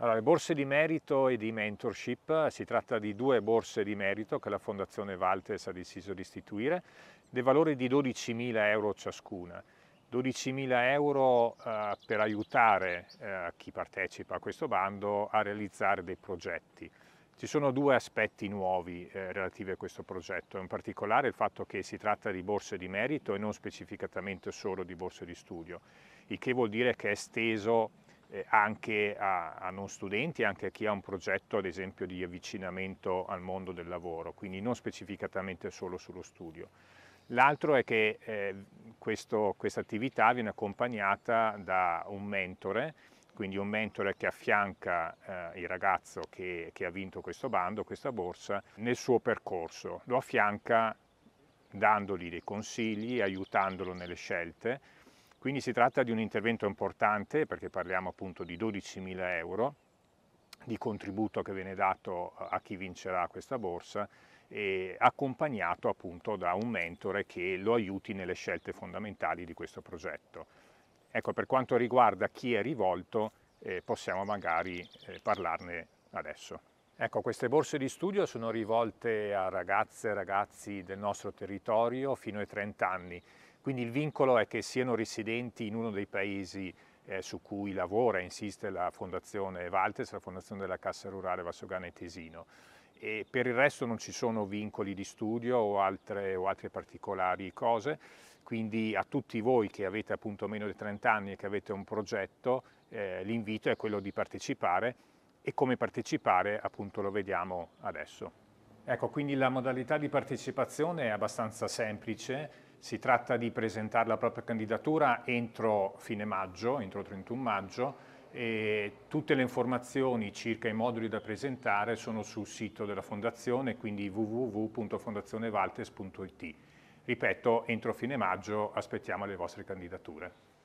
Allora, le borse di merito e di mentorship, si tratta di due borse di merito che la Fondazione Valtes ha deciso di istituire, del valore di 12.000 euro ciascuna. 12.000 euro eh, per aiutare eh, chi partecipa a questo bando a realizzare dei progetti. Ci sono due aspetti nuovi eh, relativi a questo progetto, in particolare il fatto che si tratta di borse di merito e non specificatamente solo di borse di studio, il che vuol dire che è esteso eh, anche a, a, non studenti, anche a chi ha un progetto ad esempio di avvicinamento al mondo del lavoro, quindi non specificatamente solo sullo studio. L'altro è che eh, questa attività viene accompagnata da un mentore, quindi un mentore che affianca eh, il ragazzo che, che ha vinto questo bando, questa borsa, nel suo percorso. Lo affianca dandogli dei consigli, aiutandolo nelle scelte quindi si tratta di un intervento importante perché parliamo appunto di 12.000 euro di contributo che viene dato a chi vincerà questa borsa e accompagnato appunto da un mentore che lo aiuti nelle scelte fondamentali di questo progetto. Ecco, per quanto riguarda chi è rivolto, eh, possiamo magari eh, parlarne adesso. Ecco, queste borse di studio sono rivolte a ragazze e ragazzi del nostro territorio fino ai 30 anni quindi il vincolo è che siano residenti in uno dei paesi eh, su cui lavora e insiste la Fondazione Valtes, la Fondazione della Cassa Rurale Vassogana e Tesino. E per il resto non ci sono vincoli di studio o altre, o altre particolari cose, quindi a tutti voi che avete appunto meno di 30 anni e che avete un progetto, eh, l'invito è quello di partecipare e come partecipare appunto lo vediamo adesso. Ecco, quindi la modalità di partecipazione è abbastanza semplice, si tratta di presentare la propria candidatura entro fine maggio, entro 31 maggio, e tutte le informazioni circa i moduli da presentare sono sul sito della Fondazione, quindi www.fondazionevaltes.it. Ripeto, entro fine maggio aspettiamo le vostre candidature.